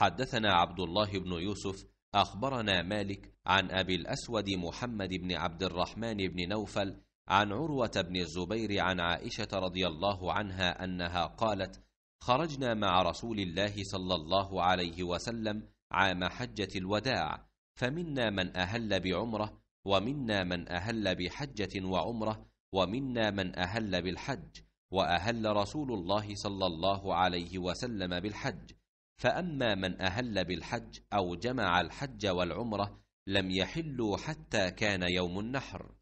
حدثنا عبد الله بن يوسف أخبرنا مالك عن أبي الأسود محمد بن عبد الرحمن بن نوفل عن عروة بن الزبير عن عائشة رضي الله عنها أنها قالت: خرجنا مع رسول الله صلى الله عليه وسلم عام حجة الوداع، فمنا من أهل بعمرة، ومنا من أهل بحجة وعمرة، ومنا من أهل بالحج، وأهل رسول الله صلى الله عليه وسلم بالحج، فاما من اهل بالحج او جمع الحج والعمره لم يحلوا حتى كان يوم النحر